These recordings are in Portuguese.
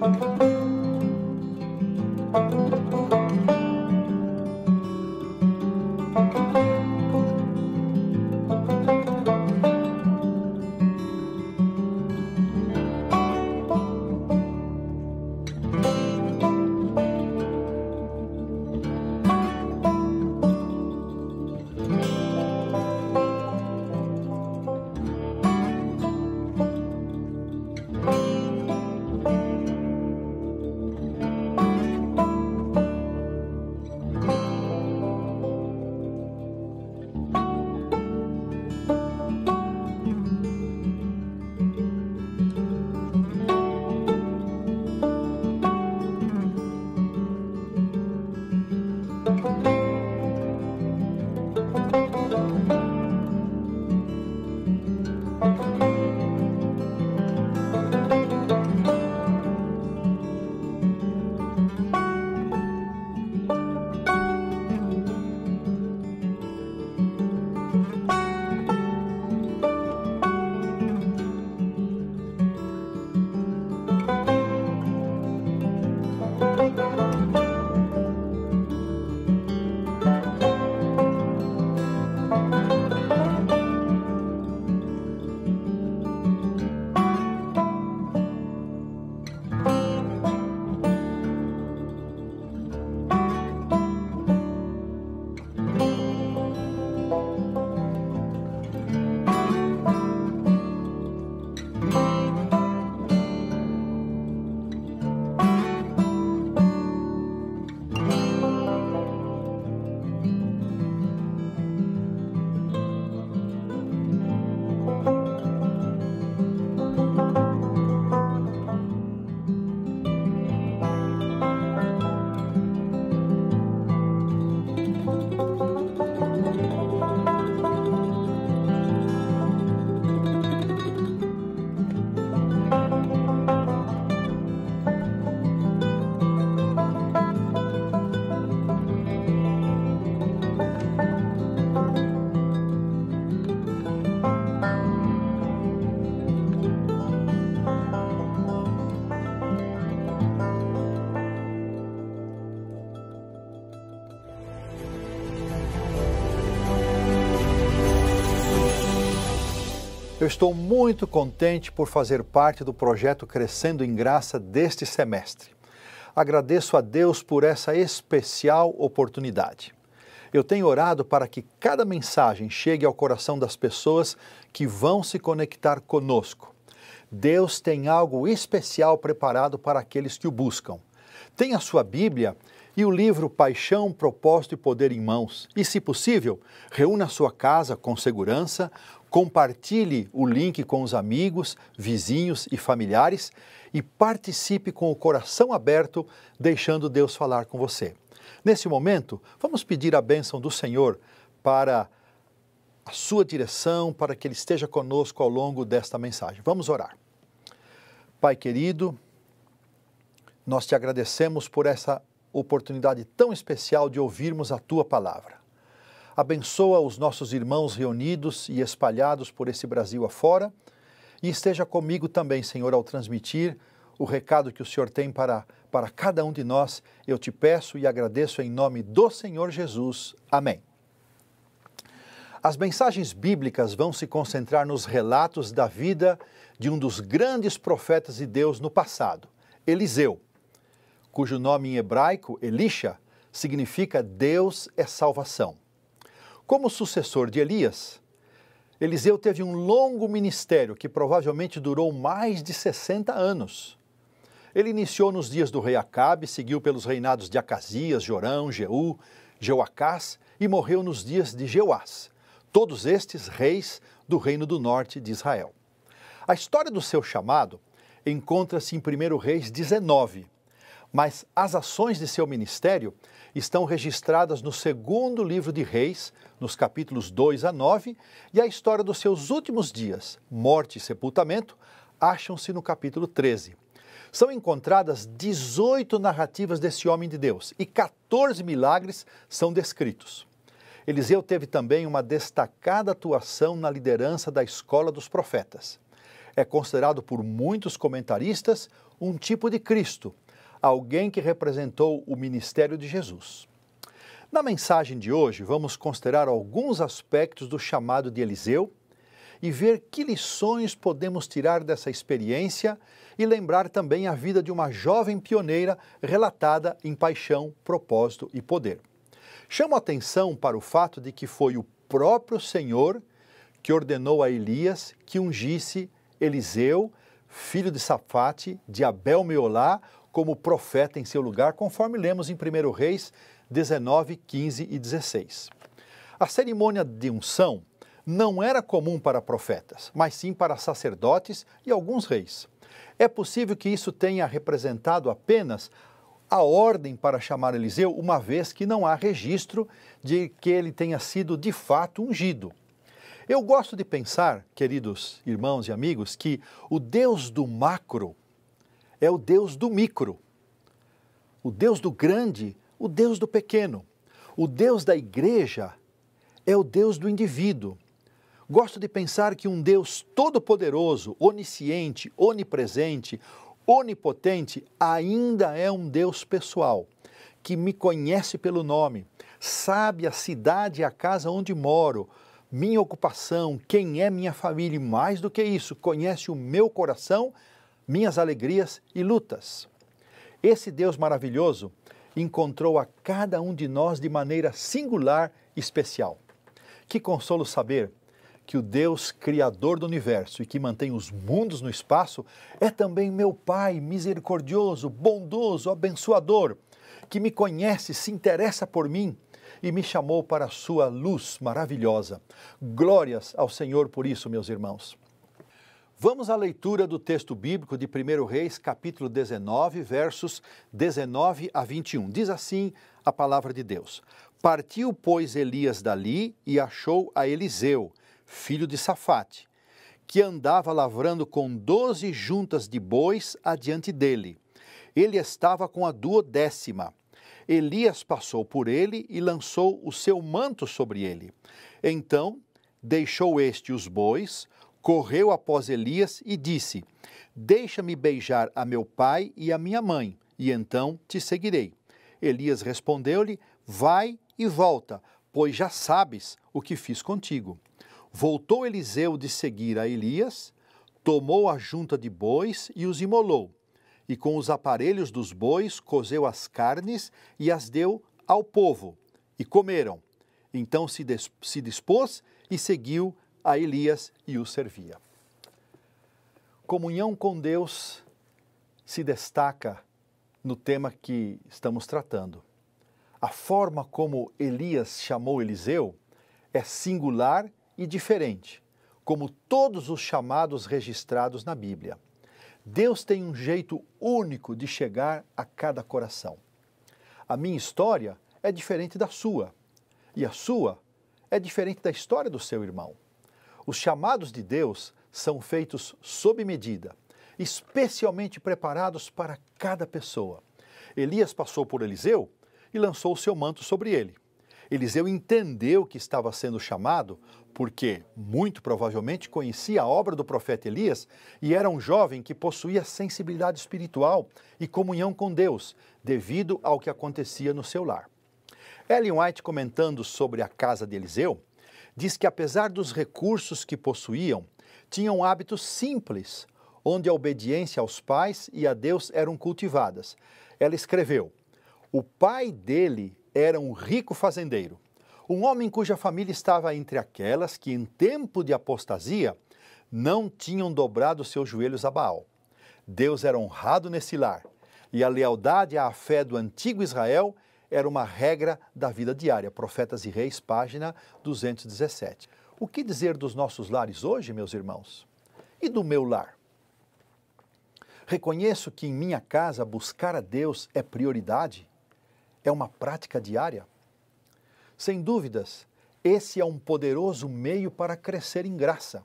Thank you. Eu estou muito contente por fazer parte do projeto Crescendo em Graça deste semestre. Agradeço a Deus por essa especial oportunidade. Eu tenho orado para que cada mensagem chegue ao coração das pessoas que vão se conectar conosco. Deus tem algo especial preparado para aqueles que o buscam. Tenha sua Bíblia e o livro Paixão, Propósito e Poder em mãos. E, se possível, reúna sua casa com segurança, Compartilhe o link com os amigos, vizinhos e familiares e participe com o coração aberto, deixando Deus falar com você. Nesse momento, vamos pedir a bênção do Senhor para a sua direção, para que Ele esteja conosco ao longo desta mensagem. Vamos orar. Pai querido, nós te agradecemos por essa oportunidade tão especial de ouvirmos a tua palavra abençoa os nossos irmãos reunidos e espalhados por esse Brasil afora, e esteja comigo também, Senhor, ao transmitir o recado que o Senhor tem para, para cada um de nós. Eu te peço e agradeço em nome do Senhor Jesus. Amém. As mensagens bíblicas vão se concentrar nos relatos da vida de um dos grandes profetas de Deus no passado, Eliseu, cujo nome em hebraico, Elisha, significa Deus é salvação. Como sucessor de Elias, Eliseu teve um longo ministério que provavelmente durou mais de 60 anos. Ele iniciou nos dias do rei Acabe, seguiu pelos reinados de Acasias, Jorão, Jeú, Jeoacás e morreu nos dias de Jeoás, todos estes reis do reino do norte de Israel. A história do seu chamado encontra-se em 1 Reis 19, mas as ações de seu ministério estão registradas no segundo livro de Reis, nos capítulos 2 a 9, e a história dos seus últimos dias, morte e sepultamento, acham-se no capítulo 13. São encontradas 18 narrativas desse homem de Deus e 14 milagres são descritos. Eliseu teve também uma destacada atuação na liderança da escola dos profetas. É considerado por muitos comentaristas um tipo de Cristo, alguém que representou o ministério de Jesus. Na mensagem de hoje, vamos considerar alguns aspectos do chamado de Eliseu e ver que lições podemos tirar dessa experiência e lembrar também a vida de uma jovem pioneira relatada em paixão, propósito e poder. Chamo atenção para o fato de que foi o próprio Senhor que ordenou a Elias que ungisse Eliseu, filho de Safate, de Abel Meolá, como profeta em seu lugar, conforme lemos em 1 Reis 19, 15 e 16. A cerimônia de unção não era comum para profetas, mas sim para sacerdotes e alguns reis. É possível que isso tenha representado apenas a ordem para chamar Eliseu, uma vez que não há registro de que ele tenha sido de fato ungido. Eu gosto de pensar, queridos irmãos e amigos, que o Deus do macro é o Deus do micro, o Deus do grande, o Deus do pequeno. O Deus da igreja é o Deus do indivíduo. Gosto de pensar que um Deus todo-poderoso, onisciente, onipresente, onipotente, ainda é um Deus pessoal, que me conhece pelo nome, sabe a cidade e a casa onde moro, minha ocupação, quem é minha família e mais do que isso, conhece o meu coração minhas alegrias e lutas. Esse Deus maravilhoso encontrou a cada um de nós de maneira singular e especial. Que consolo saber que o Deus Criador do universo e que mantém os mundos no espaço é também meu Pai misericordioso, bondoso, abençoador, que me conhece, se interessa por mim e me chamou para a sua luz maravilhosa. Glórias ao Senhor por isso, meus irmãos. Vamos à leitura do texto bíblico de 1 Reis, capítulo 19, versos 19 a 21. Diz assim a palavra de Deus: Partiu, pois, Elias dali e achou a Eliseu, filho de Safate, que andava lavrando com doze juntas de bois adiante dele. Ele estava com a duodécima. Elias passou por ele e lançou o seu manto sobre ele. Então deixou este os bois, correu após Elias e disse: Deixa-me beijar a meu pai e a minha mãe, e então te seguirei. Elias respondeu-lhe: Vai e volta, pois já sabes o que fiz contigo. Voltou Eliseu de seguir a Elias, tomou a junta de bois e os imolou. E com os aparelhos dos bois cozeu as carnes e as deu ao povo. E comeram. Então se, dispôs e seguiu a Elias e o servia. Comunhão com Deus se destaca no tema que estamos tratando. A forma como Elias chamou Eliseu é singular e diferente, como todos os chamados registrados na Bíblia. Deus tem um jeito único de chegar a cada coração. A minha história é diferente da sua, e a sua é diferente da história do seu irmão. Os chamados de Deus são feitos sob medida, especialmente preparados para cada pessoa. Elias passou por Eliseu e lançou o seu manto sobre ele. Eliseu entendeu que estava sendo chamado, porque muito provavelmente conhecia a obra do profeta Elias e era um jovem que possuía sensibilidade espiritual e comunhão com Deus, devido ao que acontecia no seu lar. Ellen White, comentando sobre a casa de Eliseu, diz que, apesar dos recursos que possuíam, tinham hábitos simples, onde a obediência aos pais e a Deus eram cultivadas. Ela escreveu: O pai dele era um rico fazendeiro, um homem cuja família estava entre aquelas que, em tempo de apostasia, não tinham dobrado seus joelhos a Baal. Deus era honrado nesse lar, e a lealdade à fé do antigo Israel era uma regra da vida diária. Profetas e Reis, página 217. O que dizer dos nossos lares hoje, meus irmãos? E do meu lar? Reconheço que em minha casa buscar a Deus é prioridade? É uma prática diária? Sem dúvidas, esse é um poderoso meio para crescer em graça.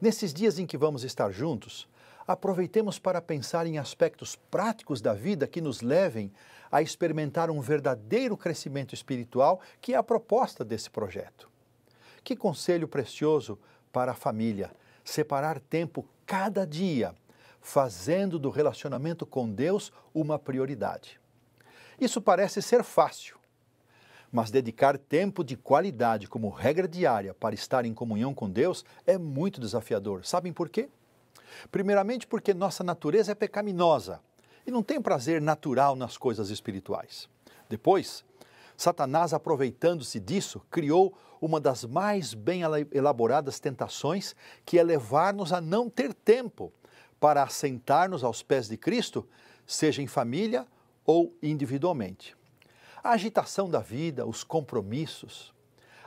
Nesses dias em que vamos estar juntos, aproveitemos para pensar em aspectos práticos da vida que nos levem a experimentar um verdadeiro crescimento espiritual, que é a proposta desse projeto. Que conselho precioso para a família! Separar tempo cada dia, fazendo do relacionamento com Deus uma prioridade. Isso parece ser fácil, mas dedicar tempo de qualidade como regra diária para estar em comunhão com Deus é muito desafiador. Sabem por quê? Primeiramente, porque nossa natureza é pecaminosa e não tem prazer natural nas coisas espirituais. Depois, Satanás, aproveitando-se disso, criou uma das mais bem elaboradas tentações, que é levar-nos a não ter tempo para assentar-nos aos pés de Cristo, seja em família ou individualmente. A agitação da vida, os compromissos,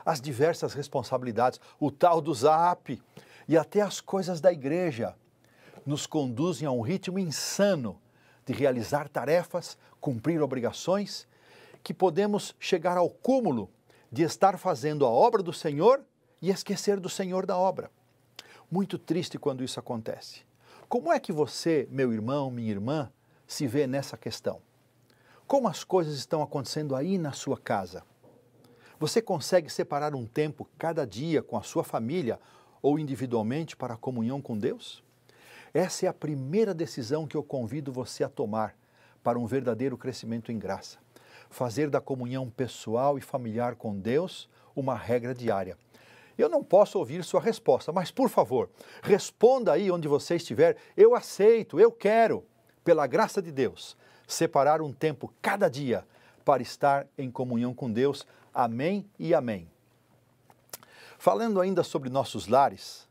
as diversas responsabilidades, o tal do zap e até as coisas da igreja nos conduzem a um ritmo insano de realizar tarefas, cumprir obrigações, que podemos chegar ao cúmulo de estar fazendo a obra do Senhor e esquecer do Senhor da obra. Muito triste quando isso acontece. Como é que você, meu irmão, minha irmã, se vê nessa questão? Como as coisas estão acontecendo aí na sua casa? Você consegue separar um tempo cada dia com a sua família ou individualmente para a comunhão com Deus? Essa é a primeira decisão que eu convido você a tomar para um verdadeiro crescimento em graça. Fazer da comunhão pessoal e familiar com Deus uma regra diária. Eu não posso ouvir sua resposta, mas por favor, responda aí onde você estiver. Eu aceito, eu quero, pela graça de Deus, separar um tempo cada dia para estar em comunhão com Deus. Amém e amém. Falando ainda sobre nossos lares,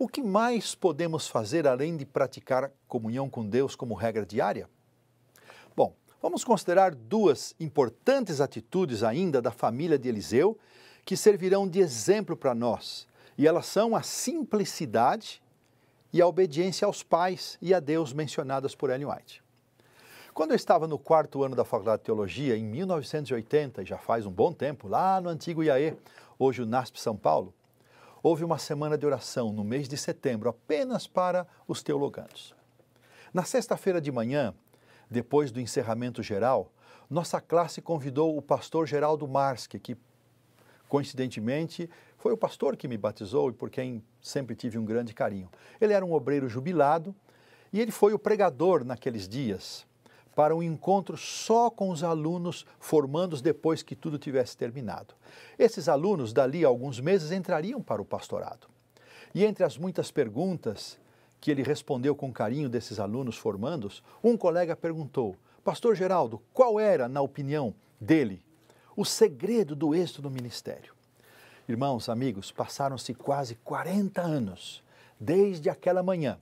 o que mais podemos fazer além de praticar comunhão com Deus como regra diária? Bom, vamos considerar duas importantes atitudes ainda da família de Eliseu que servirão de exemplo para nós. E elas são a simplicidade e a obediência aos pais e a Deus mencionadas por Ellen White. Quando eu estava no quarto ano da Faculdade de Teologia, em 1980, e já faz um bom tempo, lá no antigo IAE, hoje o NASP São Paulo, houve uma semana de oração no mês de setembro apenas para os teologantes. Na sexta-feira de manhã, depois do encerramento geral, nossa classe convidou o pastor Geraldo Marski, que coincidentemente foi o pastor que me batizou e por quem sempre tive um grande carinho. Ele era um obreiro jubilado e ele foi o pregador naqueles dias para um encontro só com os alunos formandos depois que tudo tivesse terminado. Esses alunos, dali a alguns meses, entrariam para o pastorado. E entre as muitas perguntas que ele respondeu com carinho desses alunos formandos, um colega perguntou: Pastor Geraldo, qual era, na opinião dele, o segredo do êxito do ministério? Irmãos, amigos, passaram-se quase 40 anos desde aquela manhã.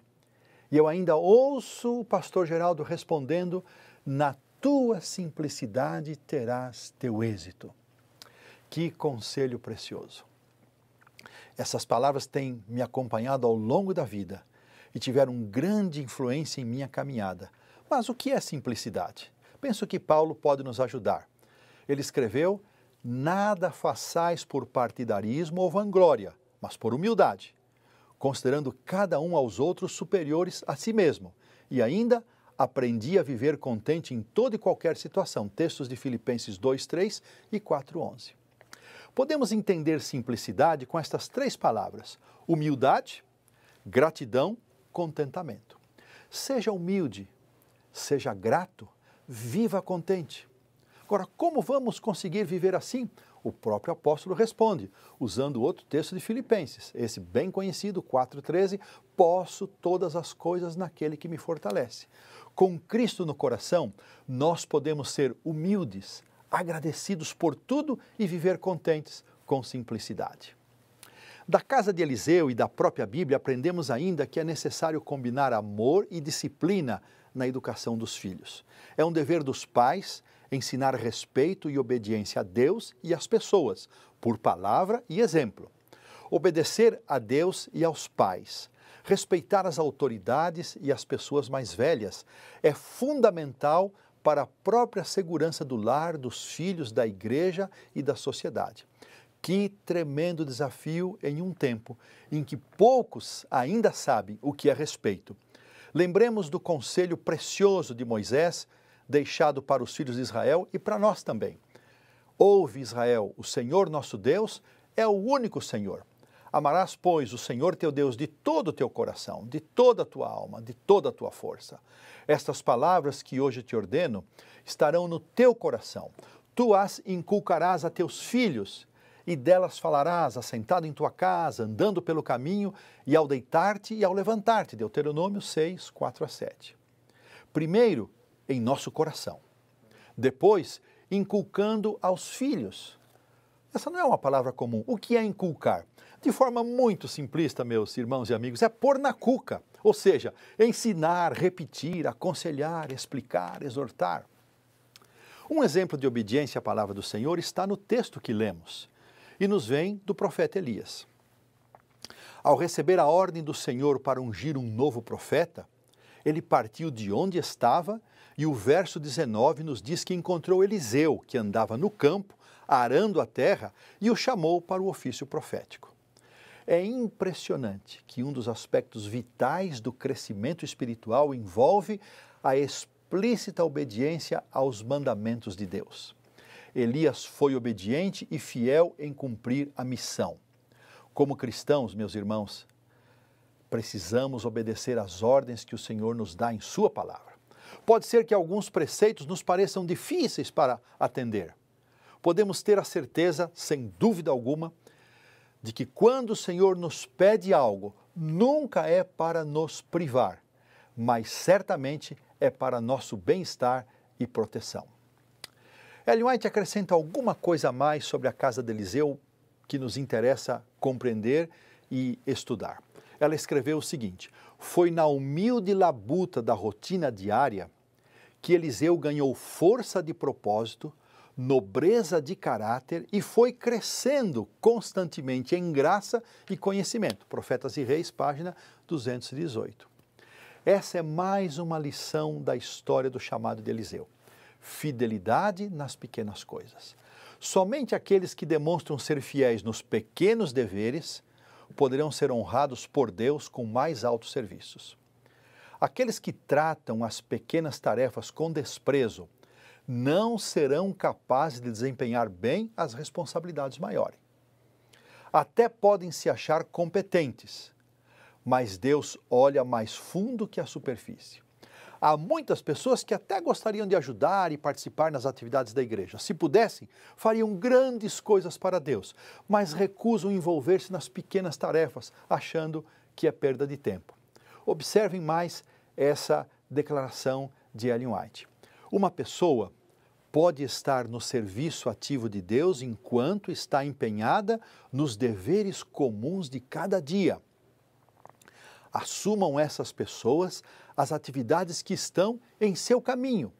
E eu ainda ouço o pastor Geraldo respondendo na tua simplicidade terás teu êxito. Que conselho precioso! Essas palavras têm me acompanhado ao longo da vida e tiveram grande influência em minha caminhada. Mas o que é simplicidade? Penso que Paulo pode nos ajudar. Ele escreveu: Nada façais por partidarismo ou vanglória, mas por humildade, considerando cada um aos outros superiores a si mesmo, e ainda Aprendi a viver contente em toda e qualquer situação. Textos de Filipenses 2, 3 e 4, 11. Podemos entender simplicidade com estas três palavras: humildade, gratidão, contentamento. Seja humilde, seja grato, viva contente. Agora, como vamos conseguir viver assim? O próprio apóstolo responde, usando outro texto de Filipenses, esse bem conhecido, 4,13: Posso todas as coisas naquele que me fortalece. Com Cristo no coração, nós podemos ser humildes, agradecidos por tudo e viver contentes com simplicidade. Da casa de Eliseu e da própria Bíblia, aprendemos ainda que é necessário combinar amor e disciplina na educação dos filhos. É um dever dos pais ensinar respeito e obediência a Deus e às pessoas, por palavra e exemplo. Obedecer a Deus e aos pais, respeitar as autoridades e as pessoas mais velhas é fundamental para a própria segurança do lar, dos filhos, da igreja e da sociedade. Que tremendo desafio em um tempo em que poucos ainda sabem o que é respeito. Lembremos do conselho precioso de Moisés, deixado para os filhos de Israel e para nós também. Ouve, Israel, o Senhor nosso Deus é o único Senhor. Amarás, pois, o Senhor teu Deus de todo o teu coração, de toda a tua alma, de toda a tua força. Estas palavras que hoje te ordeno estarão no teu coração. Tu as inculcarás a teus filhos e delas falarás, assentado em tua casa, andando pelo caminho, e ao deitar-te e ao levantar-te. Deuteronômio 6, 4 a 7. Primeiro, em nosso coração. Depois, inculcando aos filhos. Essa não é uma palavra comum. O que é inculcar? De forma muito simplista, meus irmãos e amigos, é pôr na cuca, ou seja, ensinar, repetir, aconselhar, explicar, exortar. Um exemplo de obediência à palavra do Senhor está no texto que lemos e nos vem do profeta Elias. Ao receber a ordem do Senhor para ungir um novo profeta, ele partiu de onde estava e o verso 19 nos diz que encontrou Eliseu, que andava no campo, arando a terra, e o chamou para o ofício profético. É impressionante que um dos aspectos vitais do crescimento espiritual envolve a explícita obediência aos mandamentos de Deus. Elias foi obediente e fiel em cumprir a missão. Como cristãos, meus irmãos, precisamos obedecer às ordens que o Senhor nos dá em Sua palavra. Pode ser que alguns preceitos nos pareçam difíceis para atender. Podemos ter a certeza, sem dúvida alguma, de que quando o Senhor nos pede algo, nunca é para nos privar, mas certamente é para nosso bem-estar e proteção. Ellen White acrescenta alguma coisa a mais sobre a Casa de Eliseu que nos interessa compreender e estudar. Ela escreveu o seguinte: Foi na humilde labuta da rotina diária que Eliseu ganhou força de propósito, nobreza de caráter e foi crescendo constantemente em graça e conhecimento. Profetas e Reis, página 218. Essa é mais uma lição da história do chamado de Eliseu fidelidade nas pequenas coisas. Somente aqueles que demonstram ser fiéis nos pequenos deveres poderão ser honrados por Deus com mais altos serviços. Aqueles que tratam as pequenas tarefas com desprezo não serão capazes de desempenhar bem as responsabilidades maiores. Até podem se achar competentes, mas Deus olha mais fundo que a superfície. Há muitas pessoas que até gostariam de ajudar e participar nas atividades da igreja. Se pudessem, fariam grandes coisas para Deus, mas recusam envolver-se nas pequenas tarefas, achando que é perda de tempo. Observem mais essa declaração de Ellen White. Uma pessoa pode estar no serviço ativo de Deus enquanto está empenhada nos deveres comuns de cada dia. Assumam essas pessoas as atividades que estão em seu caminho.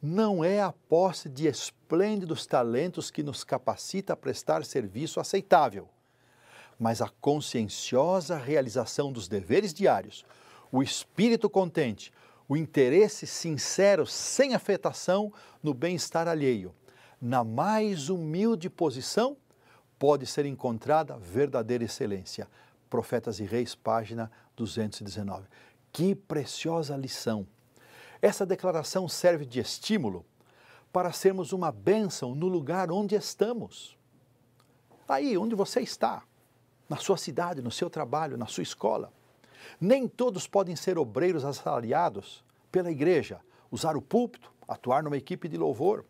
Não é a posse de esplêndidos talentos que nos capacita a prestar serviço aceitável, mas a conscienciosa realização dos deveres diários, o espírito contente, o interesse sincero, sem afetação, no bem-estar alheio. Na mais humilde posição, pode ser encontrada verdadeira excelência. Profetas e Reis, página 219. Que preciosa lição! Essa declaração serve de estímulo para sermos uma bênção no lugar onde estamos. Aí, onde você está, na sua cidade, no seu trabalho, na sua escola. Nem todos podem ser obreiros assalariados pela igreja, usar o púlpito, atuar numa equipe de louvor.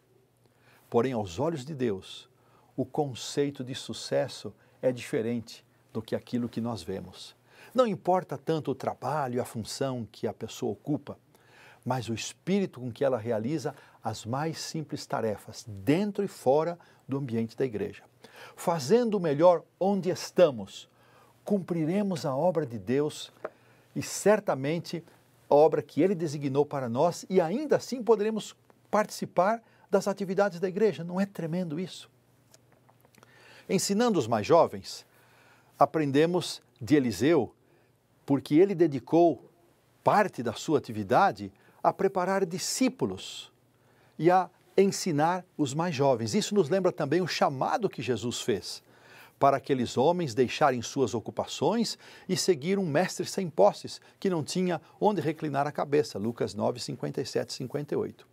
Porém, aos olhos de Deus, o conceito de sucesso é diferente do que aquilo que nós vemos. Não importa tanto o trabalho, a função que a pessoa ocupa, mas o espírito com que ela realiza as mais simples tarefas, dentro e fora do ambiente da igreja. Fazendo o melhor onde estamos, cumpriremos a obra de Deus e certamente a obra que Ele designou para nós e ainda assim poderemos participar das atividades da igreja. Não é tremendo isso? Ensinando os mais jovens, aprendemos de Eliseu porque ele dedicou parte da sua atividade a preparar discípulos e a ensinar os mais jovens. Isso nos lembra também o chamado que Jesus fez para aqueles homens deixarem suas ocupações e seguir um mestre sem posses, que não tinha onde reclinar a cabeça. Lucas 9, 57 58.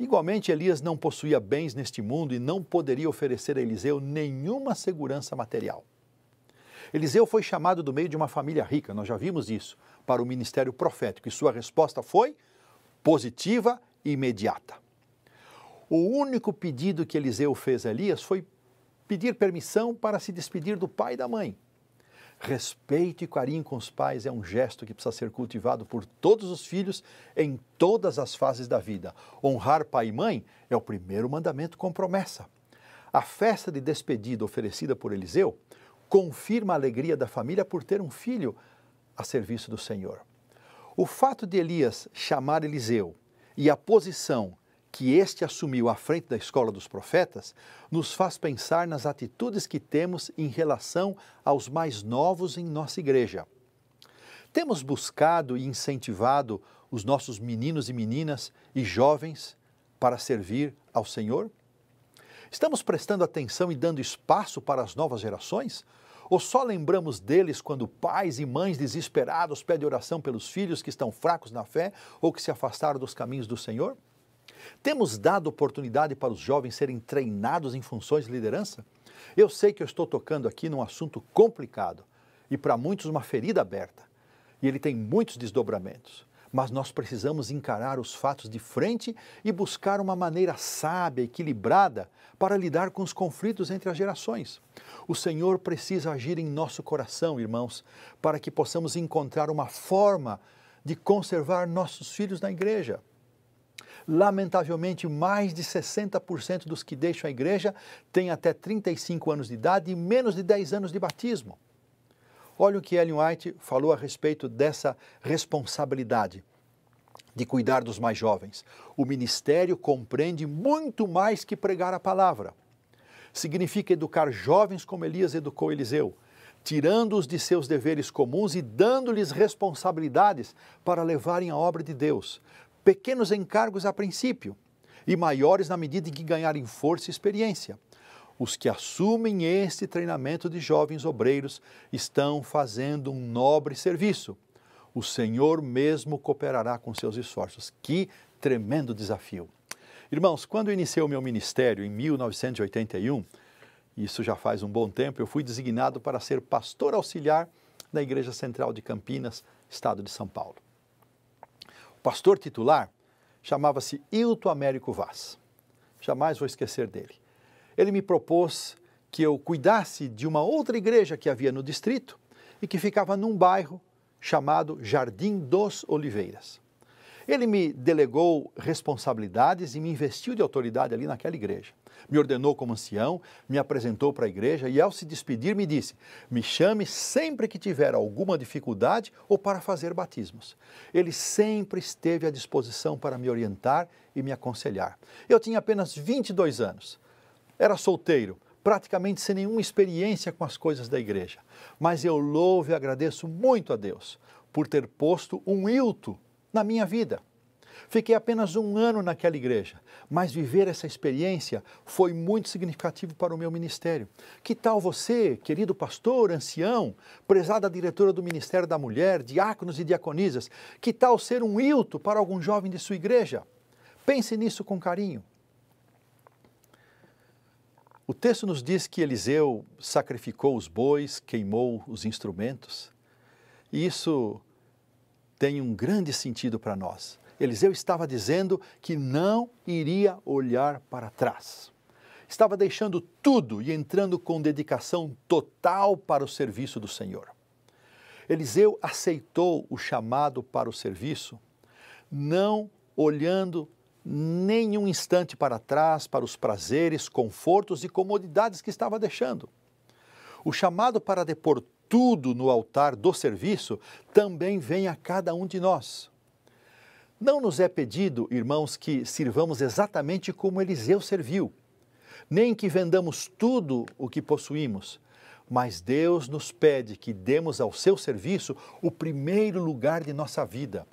Igualmente, Elias não possuía bens neste mundo e não poderia oferecer a Eliseu nenhuma segurança material. Eliseu foi chamado do meio de uma família rica, nós já vimos isso, para o ministério profético e sua resposta foi positiva e imediata. O único pedido que Eliseu fez a Elias foi pedir permissão para se despedir do pai e da mãe. Respeito e carinho com os pais é um gesto que precisa ser cultivado por todos os filhos em todas as fases da vida. Honrar pai e mãe é o primeiro mandamento com promessa. A festa de despedida oferecida por Eliseu confirma a alegria da família por ter um filho a serviço do Senhor. O fato de Elias chamar Eliseu e a posição que este assumiu à frente da escola dos profetas nos faz pensar nas atitudes que temos em relação aos mais novos em nossa igreja. Temos buscado e incentivado os nossos meninos e meninas e jovens para servir ao Senhor? Estamos prestando atenção e dando espaço para as novas gerações? Ou só lembramos deles quando pais e mães desesperados pedem oração pelos filhos que estão fracos na fé ou que se afastaram dos caminhos do Senhor? Temos dado oportunidade para os jovens serem treinados em funções de liderança? Eu sei que eu estou tocando aqui num assunto complicado e para muitos uma ferida aberta, e ele tem muitos desdobramentos mas nós precisamos encarar os fatos de frente e buscar uma maneira sábia, equilibrada para lidar com os conflitos entre as gerações. O Senhor precisa agir em nosso coração, irmãos, para que possamos encontrar uma forma de conservar nossos filhos na igreja. Lamentavelmente, mais de 60% dos que deixam a igreja têm até 35 anos de idade e menos de 10 anos de batismo. Olha o que Ellen White falou a respeito dessa responsabilidade de cuidar dos mais jovens. O ministério compreende muito mais que pregar a palavra. Significa educar jovens como Elias educou Eliseu, tirando-os de seus deveres comuns e dando-lhes responsabilidades para levarem a obra de Deus. Pequenos encargos a princípio e maiores na medida em que ganharem força e experiência os que assumem este treinamento de jovens obreiros estão fazendo um nobre serviço. O Senhor mesmo cooperará com seus esforços. Que tremendo desafio! Irmãos, quando iniciei o meu ministério em 1981, isso já faz um bom tempo, eu fui designado para ser pastor auxiliar da Igreja Central de Campinas, estado de São Paulo. O pastor titular chamava-se Hilton Américo Vaz. Jamais vou esquecer dele ele me propôs que eu cuidasse de uma outra igreja que havia no distrito e que ficava num bairro chamado Jardim dos Oliveiras. Ele me delegou responsabilidades e me investiu de autoridade ali naquela igreja. Me ordenou como ancião, me apresentou para a igreja e, ao se despedir, me disse: Me chame sempre que tiver alguma dificuldade ou para fazer batismos. Ele sempre esteve à disposição para me orientar e me aconselhar. Eu tinha apenas 22 anos era solteiro, praticamente sem nenhuma experiência com as coisas da igreja. Mas eu louvo e agradeço muito a Deus por ter posto um ilto na minha vida. Fiquei apenas um ano naquela igreja, mas viver essa experiência foi muito significativo para o meu ministério. Que tal você, querido pastor, ancião, prezada diretora do Ministério da Mulher, diáconos e diaconisas, que tal ser um ilto para algum jovem de sua igreja? Pense nisso com carinho. O texto nos diz que Eliseu sacrificou os bois, queimou os instrumentos. E isso tem um grande sentido para nós. Eliseu estava dizendo que não iria olhar para trás. Estava deixando tudo e entrando com dedicação total para o serviço do Senhor. Eliseu aceitou o chamado para o serviço, não olhando nenhum instante para trás para os prazeres, confortos e comodidades que estava deixando. O chamado para depor tudo no altar do serviço também vem a cada um de nós. Não nos é pedido, irmãos, que sirvamos exatamente como Eliseu serviu, nem que vendamos tudo o que possuímos, mas Deus nos pede que demos ao seu serviço o primeiro lugar de nossa vida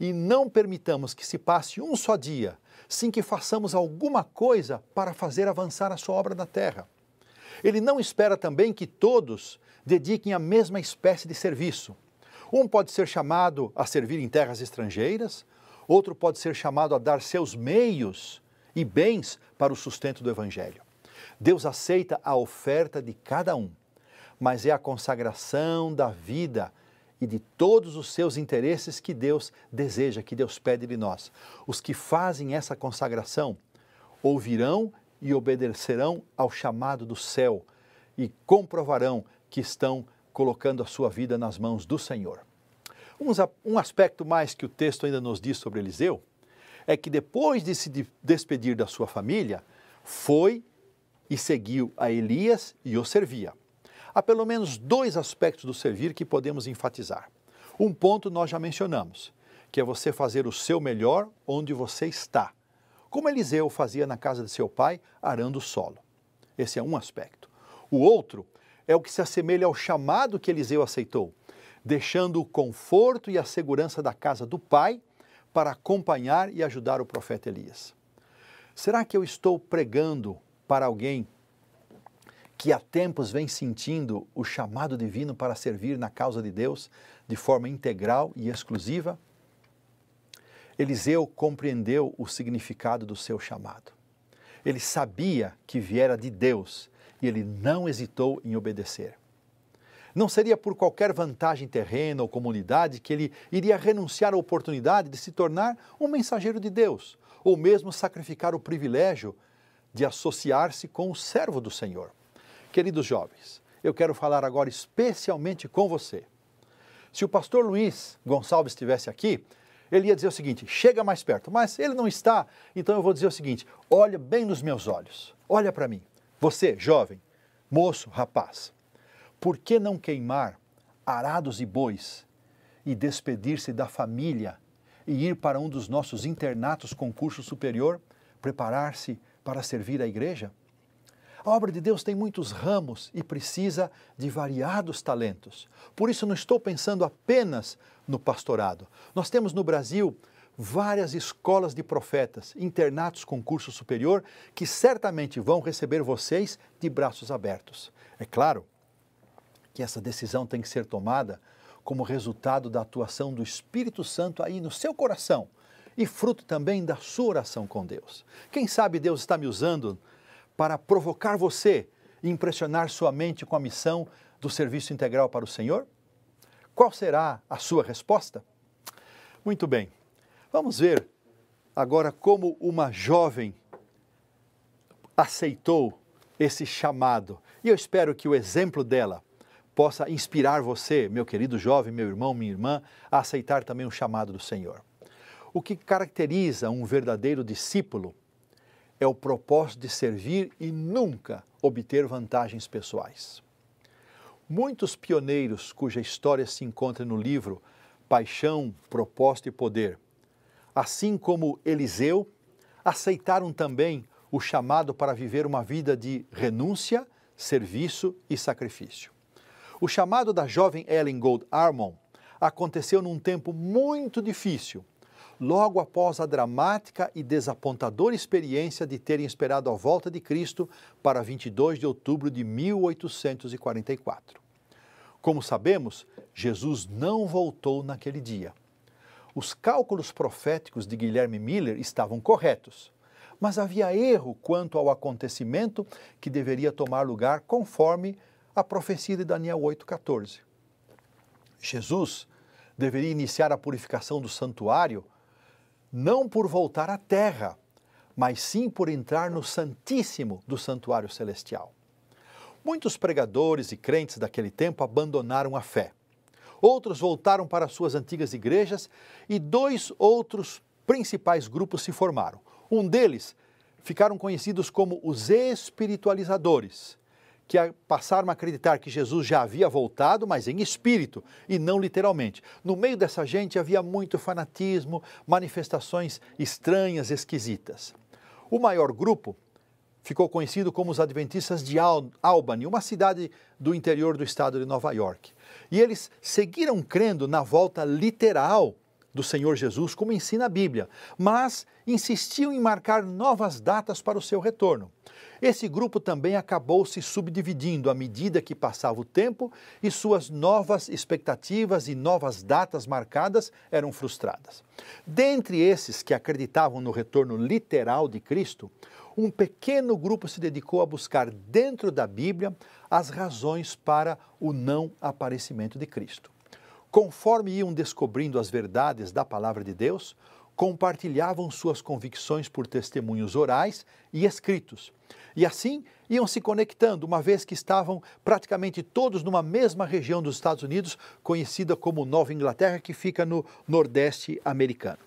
e não permitamos que se passe um só dia sem que façamos alguma coisa para fazer avançar a sua obra na terra. Ele não espera também que todos dediquem a mesma espécie de serviço. Um pode ser chamado a servir em terras estrangeiras, outro pode ser chamado a dar seus meios e bens para o sustento do Evangelho. Deus aceita a oferta de cada um, mas é a consagração da vida e de todos os seus interesses que Deus deseja, que Deus pede de nós. Os que fazem essa consagração ouvirão e obedecerão ao chamado do céu e comprovarão que estão colocando a sua vida nas mãos do Senhor. Um aspecto mais que o texto ainda nos diz sobre Eliseu é que depois de se despedir da sua família, foi e seguiu a Elias e o servia. Há pelo menos dois aspectos do servir que podemos enfatizar. Um ponto nós já mencionamos, que é você fazer o seu melhor onde você está, como Eliseu fazia na casa de seu pai, arando o solo. Esse é um aspecto. O outro é o que se assemelha ao chamado que Eliseu aceitou, deixando o conforto e a segurança da casa do pai para acompanhar e ajudar o profeta Elias. Será que eu estou pregando para alguém que há tempos vem sentindo o chamado divino para servir na causa de Deus de forma integral e exclusiva? Eliseu compreendeu o significado do seu chamado. Ele sabia que viera de Deus e ele não hesitou em obedecer. Não seria por qualquer vantagem terrena ou comunidade que ele iria renunciar à oportunidade de se tornar um mensageiro de Deus, ou mesmo sacrificar o privilégio de associar-se com o servo do Senhor. Queridos jovens, eu quero falar agora especialmente com você. Se o pastor Luiz Gonçalves estivesse aqui, ele ia dizer o seguinte: chega mais perto, mas ele não está, então eu vou dizer o seguinte: olha bem nos meus olhos, olha para mim. Você, jovem, moço, rapaz, por que não queimar arados e bois e despedir-se da família e ir para um dos nossos internatos com curso superior, preparar-se para servir a igreja? A obra de Deus tem muitos ramos e precisa de variados talentos. Por isso, não estou pensando apenas no pastorado. Nós temos no Brasil várias escolas de profetas, internatos com curso superior, que certamente vão receber vocês de braços abertos. É claro que essa decisão tem que ser tomada como resultado da atuação do Espírito Santo aí no seu coração e fruto também da sua oração com Deus. Quem sabe Deus está me usando para provocar você e impressionar sua mente com a missão do serviço integral para o Senhor? Qual será a sua resposta? Muito bem, vamos ver agora como uma jovem aceitou esse chamado. E eu espero que o exemplo dela possa inspirar você, meu querido jovem, meu irmão, minha irmã, a aceitar também o chamado do Senhor. O que caracteriza um verdadeiro discípulo é o propósito de servir e nunca obter vantagens pessoais. Muitos pioneiros cuja história se encontra no livro Paixão, Propósito e Poder, assim como Eliseu, aceitaram também o chamado para viver uma vida de renúncia, serviço e sacrifício. O chamado da jovem Ellen Gold Armon aconteceu num tempo muito difícil logo após a dramática e desapontadora experiência de terem esperado a volta de Cristo para 22 de outubro de 1844. Como sabemos, Jesus não voltou naquele dia. Os cálculos proféticos de Guilherme Miller estavam corretos, mas havia erro quanto ao acontecimento que deveria tomar lugar conforme a profecia de Daniel 8,14. Jesus deveria iniciar a purificação do santuário não por voltar à terra, mas sim por entrar no Santíssimo do Santuário Celestial. Muitos pregadores e crentes daquele tempo abandonaram a fé. Outros voltaram para suas antigas igrejas e dois outros principais grupos se formaram. Um deles ficaram conhecidos como os espiritualizadores que passaram a acreditar que Jesus já havia voltado, mas em espírito e não literalmente. No meio dessa gente havia muito fanatismo, manifestações estranhas, esquisitas. O maior grupo ficou conhecido como os Adventistas de Albany, uma cidade do interior do estado de Nova York. E eles seguiram crendo na volta literal do Senhor Jesus, como ensina a Bíblia, mas insistiam em marcar novas datas para o seu retorno. Esse grupo também acabou se subdividindo à medida que passava o tempo e suas novas expectativas e novas datas marcadas eram frustradas. Dentre esses que acreditavam no retorno literal de Cristo, um pequeno grupo se dedicou a buscar dentro da Bíblia as razões para o não aparecimento de Cristo. Conforme iam descobrindo as verdades da palavra de Deus, compartilhavam suas convicções por testemunhos orais e escritos. E assim iam se conectando, uma vez que estavam praticamente todos numa mesma região dos Estados Unidos, conhecida como Nova Inglaterra, que fica no Nordeste americano.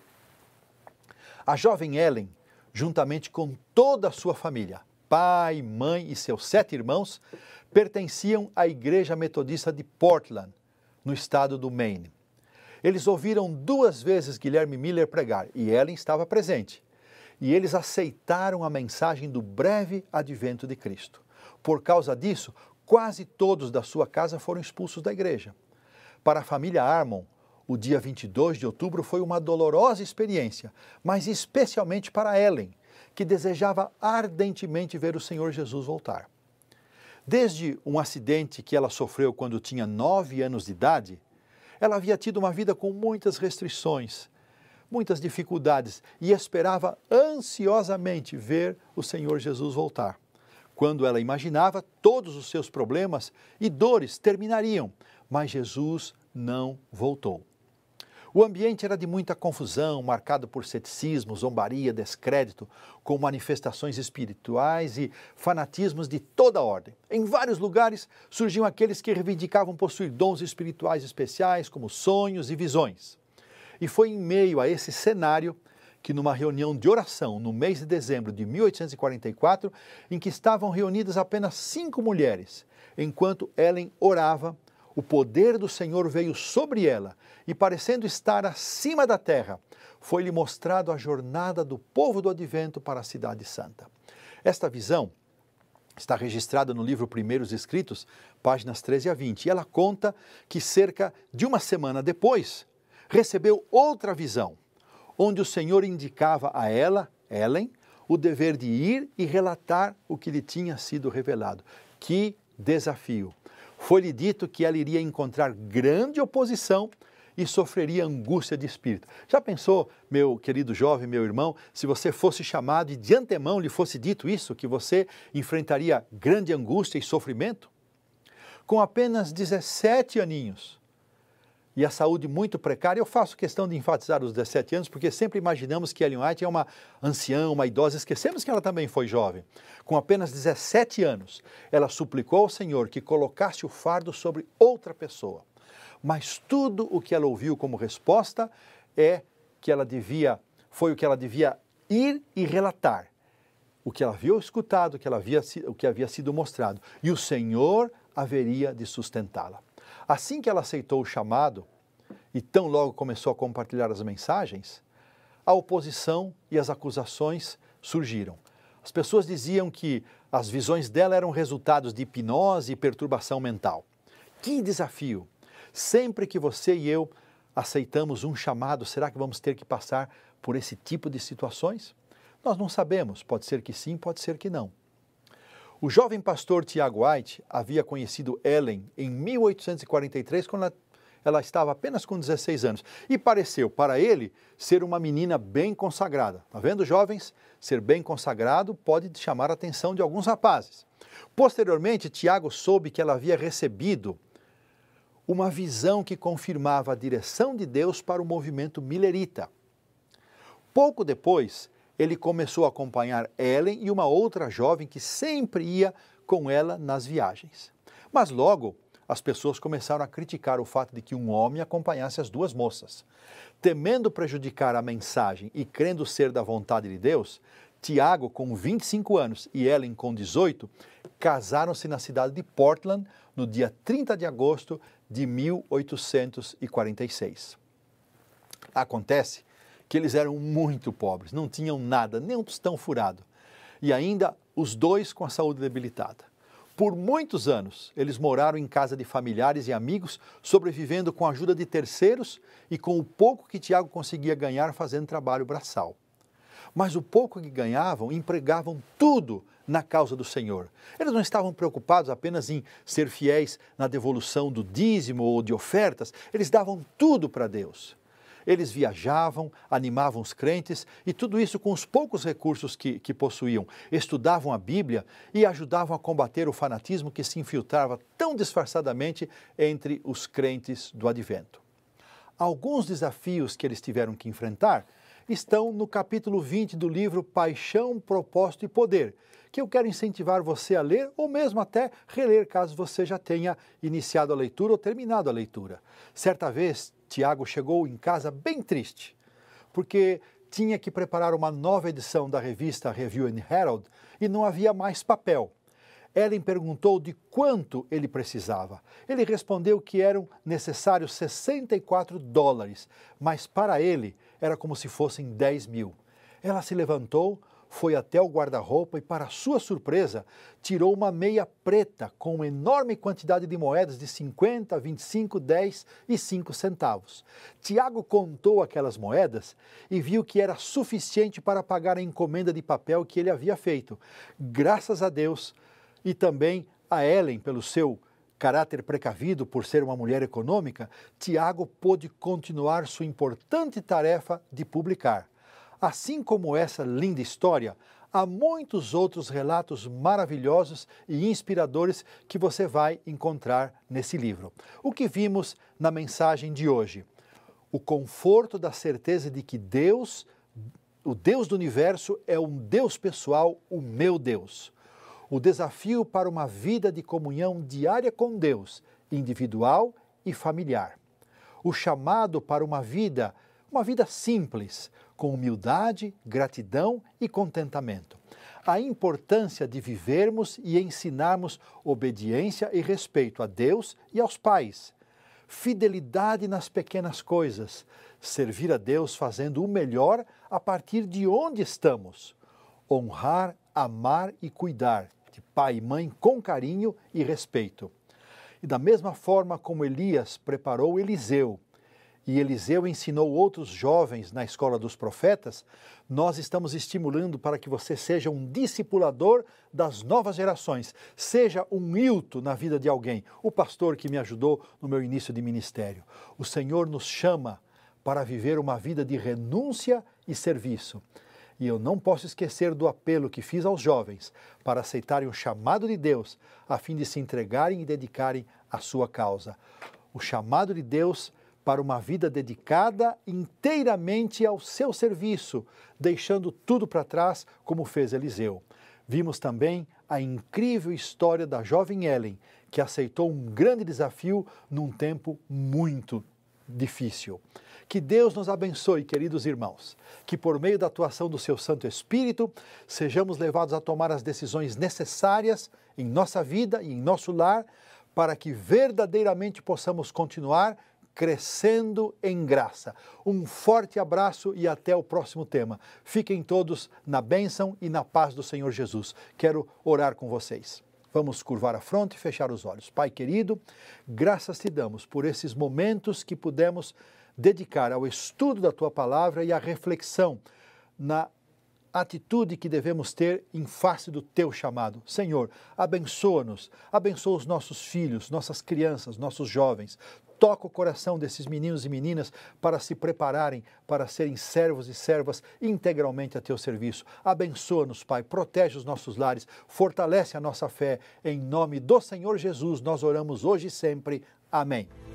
A jovem Ellen, juntamente com toda a sua família, pai, mãe e seus sete irmãos, pertenciam à Igreja Metodista de Portland, no estado do Maine. Eles ouviram duas vezes Guilherme Miller pregar e Ellen estava presente. E eles aceitaram a mensagem do breve advento de Cristo. Por causa disso, quase todos da sua casa foram expulsos da igreja. Para a família Armon, o dia 22 de outubro foi uma dolorosa experiência, mas especialmente para Ellen, que desejava ardentemente ver o Senhor Jesus voltar. Desde um acidente que ela sofreu quando tinha nove anos de idade, ela havia tido uma vida com muitas restrições, muitas dificuldades e esperava ansiosamente ver o Senhor Jesus voltar. Quando ela imaginava, todos os seus problemas e dores terminariam, mas Jesus não voltou. O ambiente era de muita confusão, marcado por ceticismo, zombaria, descrédito, com manifestações espirituais e fanatismos de toda ordem. Em vários lugares surgiam aqueles que reivindicavam possuir dons espirituais especiais, como sonhos e visões. E foi em meio a esse cenário que, numa reunião de oração no mês de dezembro de 1844, em que estavam reunidas apenas cinco mulheres, enquanto Ellen orava, o poder do Senhor veio sobre ela, e parecendo estar acima da terra, foi-lhe mostrado a jornada do povo do advento para a cidade santa. Esta visão está registrada no livro Primeiros Escritos, páginas 13 a 20, e ela conta que cerca de uma semana depois, recebeu outra visão, onde o Senhor indicava a ela, Ellen, o dever de ir e relatar o que lhe tinha sido revelado. Que desafio! foi-lhe dito que ela iria encontrar grande oposição e sofreria angústia de espírito. Já pensou, meu querido jovem, meu irmão, se você fosse chamado e de antemão lhe fosse dito isso, que você enfrentaria grande angústia e sofrimento? Com apenas 17 aninhos, e a saúde muito precária. Eu faço questão de enfatizar os 17 anos, porque sempre imaginamos que Ellen White é uma anciã, uma idosa, esquecemos que ela também foi jovem. Com apenas 17 anos, ela suplicou ao Senhor que colocasse o fardo sobre outra pessoa. Mas tudo o que ela ouviu como resposta é que ela devia, foi o que ela devia ir e relatar. O que ela havia escutado, o que, ela havia, o que havia sido mostrado. E o Senhor haveria de sustentá-la. Assim que ela aceitou o chamado e tão logo começou a compartilhar as mensagens, a oposição e as acusações surgiram. As pessoas diziam que as visões dela eram resultados de hipnose e perturbação mental. Que desafio! Sempre que você e eu aceitamos um chamado, será que vamos ter que passar por esse tipo de situações? Nós não sabemos, pode ser que sim, pode ser que não. O jovem pastor Tiago White havia conhecido Ellen em 1843, quando ela, estava apenas com 16 anos, e pareceu para ele ser uma menina bem consagrada. Está vendo, jovens? Ser bem consagrado pode chamar a atenção de alguns rapazes. Posteriormente, Tiago soube que ela havia recebido uma visão que confirmava a direção de Deus para o movimento milerita. Pouco depois, ele começou a acompanhar Ellen e uma outra jovem que sempre ia com ela nas viagens. Mas logo, as pessoas começaram a criticar o fato de que um homem acompanhasse as duas moças. Temendo prejudicar a mensagem e crendo ser da vontade de Deus, Tiago, com 25 anos, e Ellen, com 18, casaram-se na cidade de Portland no dia 30 de agosto de 1846. Acontece que eles eram muito pobres, não tinham nada, nem um tostão furado. E ainda os dois com a saúde debilitada. Por muitos anos, eles moraram em casa de familiares e amigos, sobrevivendo com a ajuda de terceiros e com o pouco que Tiago conseguia ganhar fazendo trabalho braçal. Mas o pouco que ganhavam, empregavam tudo na causa do Senhor. Eles não estavam preocupados apenas em ser fiéis na devolução do dízimo ou de ofertas, eles davam tudo para Deus. Eles viajavam, animavam os crentes e tudo isso com os poucos recursos que, que possuíam. Estudavam a Bíblia e ajudavam a combater o fanatismo que se infiltrava tão disfarçadamente entre os crentes do advento. Alguns desafios que eles tiveram que enfrentar estão no capítulo 20 do livro Paixão, Propósito e Poder, que eu quero incentivar você a ler ou mesmo até reler caso você já tenha iniciado a leitura ou terminado a leitura. Certa vez, Tiago chegou em casa bem triste, porque tinha que preparar uma nova edição da revista Review and Herald e não havia mais papel. Ellen perguntou de quanto ele precisava. Ele respondeu que eram necessários 64 dólares, mas para ele era como se fossem 10 mil. Ela se levantou, foi até o guarda-roupa e, para sua surpresa, tirou uma meia preta com uma enorme quantidade de moedas de 50, 25, 10 e 5 centavos. Tiago contou aquelas moedas e viu que era suficiente para pagar a encomenda de papel que ele havia feito. Graças a Deus e também a Ellen pelo seu caráter precavido por ser uma mulher econômica, Tiago pôde continuar sua importante tarefa de publicar. Assim como essa linda história, há muitos outros relatos maravilhosos e inspiradores que você vai encontrar nesse livro. O que vimos na mensagem de hoje? O conforto da certeza de que Deus, o Deus do universo, é um Deus pessoal, o meu Deus. O desafio para uma vida de comunhão diária com Deus, individual e familiar. O chamado para uma vida, uma vida simples, com humildade, gratidão e contentamento. A importância de vivermos e ensinarmos obediência e respeito a Deus e aos pais. Fidelidade nas pequenas coisas. Servir a Deus fazendo o melhor a partir de onde estamos. Honrar, amar e cuidar de pai e mãe com carinho e respeito. E da mesma forma como Elias preparou Eliseu e Eliseu ensinou outros jovens na escola dos profetas, nós estamos estimulando para que você seja um discipulador das novas gerações, seja um hilto na vida de alguém, o pastor que me ajudou no meu início de ministério. O Senhor nos chama para viver uma vida de renúncia e serviço. E eu não posso esquecer do apelo que fiz aos jovens para aceitarem o chamado de Deus, a fim de se entregarem e dedicarem à sua causa. O chamado de Deus para uma vida dedicada inteiramente ao seu serviço, deixando tudo para trás, como fez Eliseu. Vimos também a incrível história da jovem Ellen, que aceitou um grande desafio num tempo muito difícil. Que Deus nos abençoe, queridos irmãos. Que por meio da atuação do seu Santo Espírito, sejamos levados a tomar as decisões necessárias em nossa vida e em nosso lar, para que verdadeiramente possamos continuar crescendo em graça. Um forte abraço e até o próximo tema. Fiquem todos na bênção e na paz do Senhor Jesus. Quero orar com vocês. Vamos curvar a fronte e fechar os olhos. Pai querido, graças te damos por esses momentos que pudemos dedicar ao estudo da tua palavra e à reflexão na atitude que devemos ter em face do teu chamado. Senhor, abençoa-nos, abençoa os nossos filhos, nossas crianças, nossos jovens. Toca o coração desses meninos e meninas para se prepararem para serem servos e servas integralmente a teu serviço. Abençoa-nos, Pai, protege os nossos lares, fortalece a nossa fé. Em nome do Senhor Jesus, nós oramos hoje e sempre. Amém.